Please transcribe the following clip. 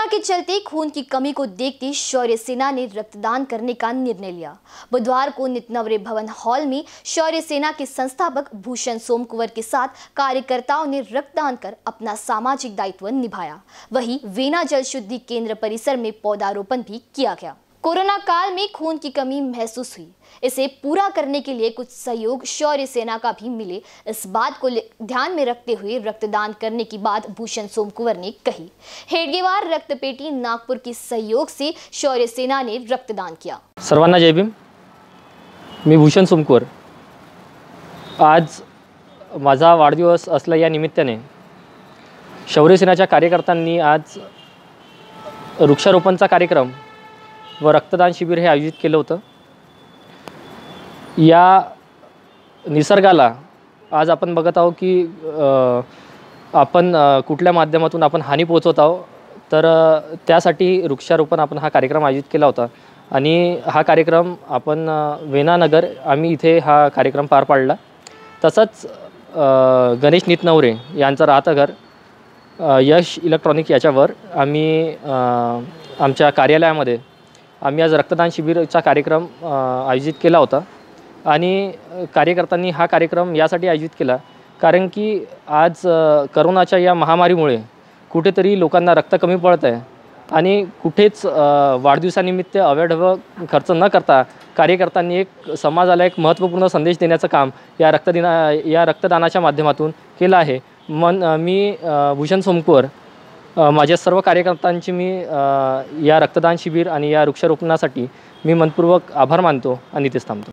corona के चलते खून की कमी को देखते शौर्य सेना ने रक्तदान करने का निर्णय लिया बुधवार को नितनवरे भवन हॉल में शौर्य सेना के संस्थापक भूषण सोमकुवर के साथ कार्यकर्ताओं ने रक्तदान कर अपना सामाजिक दायित्व निभाया वहीं वेना जल शुद्धि केंद्र परिसर में पौधारोपण भी किया गया कोरोना काल में खून की कमी महसूस हुई इसे पूरा करने के लिए कुछ सहयोग शौर्य सेना का भी मिले इस बात को ध्यान में रखते हुए रक्तदान करने की बात भूषण सोमकुवर ने कही हेडगेवार रक्तपेटी नागपुर की सहयोग से शौर्य सेना ने रक्तदान किया सर्वाना जय भीम मी भूषण सोमकुवर आज मजा वढ़दिवस निमित्ता ने शौर्य सेना कार्यकर्त आज वृक्षारोपण कार्यक्रम व रक्तदान शिबिर हे आयोजित केलं होतं या निसर्गाला आज आपण बघत आहोत की आपण कुठल्या माध्यमातून आपण हानी पोचवत आहोत तर त्यासाठी वृक्षारोपण आपण हा कार्यक्रम आयोजित केला होता आणि हा कार्यक्रम आपण वेनानगर आम्ही इथे हा कार्यक्रम पार पाडला तसंच गणेश नितनवरे यांचं राहतं घर यश इलेक्ट्रॉनिक याच्यावर आम्ही आमच्या कार्यालयामध्ये आम्ही आज रक्तदान शिबिरचा कार्यक्रम आयोजित केला होता आणि कार्यकर्त्यांनी हा कार्यक्रम यासाठी आयोजित केला कारण की आज करोनाच्या या महामारीमुळे कुठेतरी लोकांना रक्त कमी पडत आहे आणि कुठेच वाढदिवसानिमित्त अवैढव खर्च न करता कार्यकर्त्यांनी एक समाजाला एक महत्त्वपूर्ण संदेश देण्याचं काम या रक्तदिना या रक्तदानाच्या माध्यमातून केलं आहे मन मी भूषण सोमकुवर माझ्या सर्व कार्यकर्त्यांची मी या रक्तदान शिबिर आणि या वृक्षारोपणासाठी मी मनपूर्वक आभार मानतो आणि इथेच थांबतो